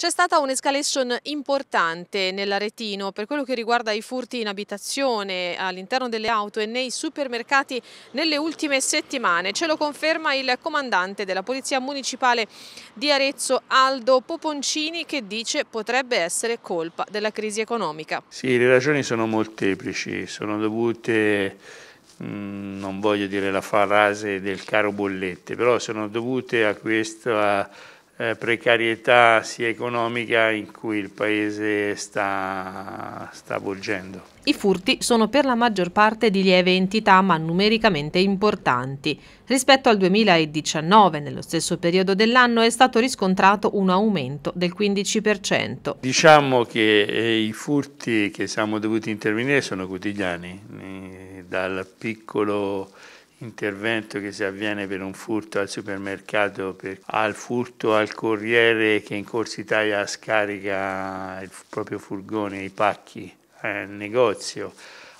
C'è stata un'escalation importante nell'Aretino per quello che riguarda i furti in abitazione, all'interno delle auto e nei supermercati nelle ultime settimane. Ce lo conferma il comandante della Polizia Municipale di Arezzo, Aldo Poponcini, che dice potrebbe essere colpa della crisi economica. Sì, le ragioni sono molteplici, sono dovute mm, non voglio dire la frase del caro bollette, però sono dovute a questa eh, precarietà sia economica in cui il Paese sta, sta avvolgendo. I furti sono per la maggior parte di lieve entità ma numericamente importanti. Rispetto al 2019, nello stesso periodo dell'anno, è stato riscontrato un aumento del 15%. Diciamo che eh, i furti che siamo dovuti intervenire sono quotidiani, eh, dal piccolo intervento che si avviene per un furto al supermercato, per, al furto al corriere che in Corsa Italia scarica il proprio furgone, i pacchi al eh, negozio,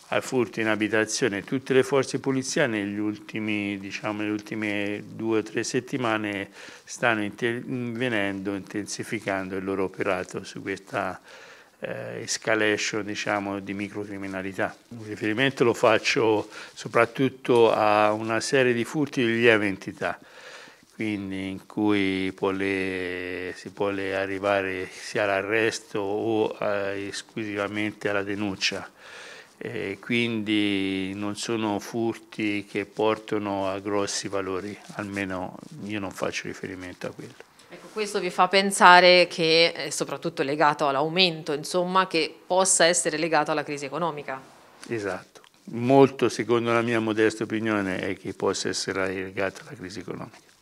al furto in abitazione, tutte le forze di polizia negli ultimi, diciamo, le ultime due o tre settimane stanno intervenendo, intensificando il loro operato su questa eh, escalation diciamo, di microcriminalità. Un riferimento lo faccio soprattutto a una serie di furti di lieve entità, quindi in cui può le, si può arrivare sia all'arresto o eh, esclusivamente alla denuncia. Eh, quindi non sono furti che portano a grossi valori, almeno io non faccio riferimento a quello. Questo vi fa pensare che è soprattutto legato all'aumento, insomma, che possa essere legato alla crisi economica. Esatto. Molto, secondo la mia modesta opinione, è che possa essere legato alla crisi economica.